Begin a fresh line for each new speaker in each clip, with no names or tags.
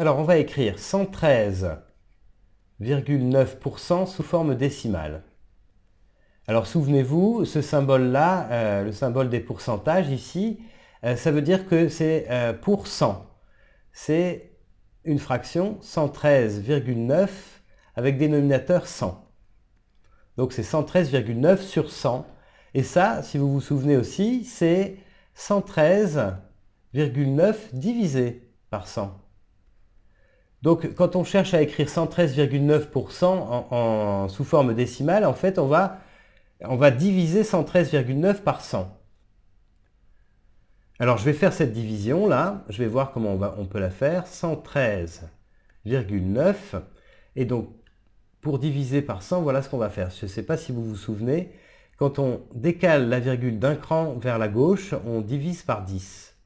Alors on va écrire 113,9% sous forme décimale. Alors souvenez-vous, ce symbole-là, euh, le symbole des pourcentages ici, euh, ça veut dire que c'est euh, pour 100. C'est une fraction 113,9 avec dénominateur 100. Donc c'est 113,9 sur 100. Et ça, si vous vous souvenez aussi, c'est 113,9 divisé par 100. Donc quand on cherche à écrire 113,9% en, sous forme décimale, en fait on va, diviser 113,9 par 100. Alors je vais faire cette division là, je vais voir comment on, on peut la faire. 113,9 et donc pour diviser par 100, voilà ce qu'on va faire. Je ne sais pas si vous vous souvenez, quand on décale la virgule d'un cran vers la gauche, on divise par 10.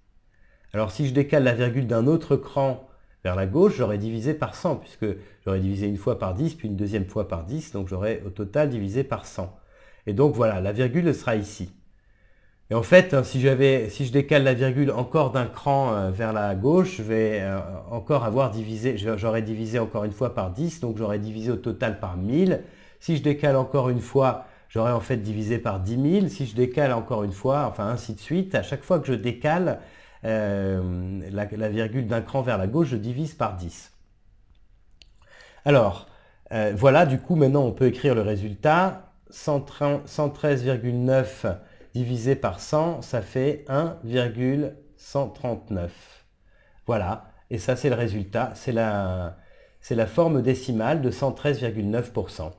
Alors si je décale la virgule d'un autre cran vers la gauche, j'aurais divisé par 100, puisque j'aurais divisé une fois par 10, puis une deuxième fois par 10, donc j'aurais au total divisé par 100. Et donc voilà, la virgule sera ici. Et en fait, hein, si, si je décale la virgule encore d'un cran euh, vers la gauche, je vais euh, encore avoir divisé, j'aurais divisé encore une fois par 10, donc j'aurais divisé au total par 1000. Si je décale encore une fois, j'aurais en fait divisé par 10 000. Si je décale encore une fois, enfin ainsi de suite, à chaque fois que je décale, euh, la, virgule d'un cran vers la gauche, je divise par 10. Alors, euh, voilà, du coup, maintenant, on peut écrire le résultat. 113,9 divisé par 100, ça fait 1,139. Voilà, et ça, c'est le résultat. C'est la, la forme décimale de 113,9%.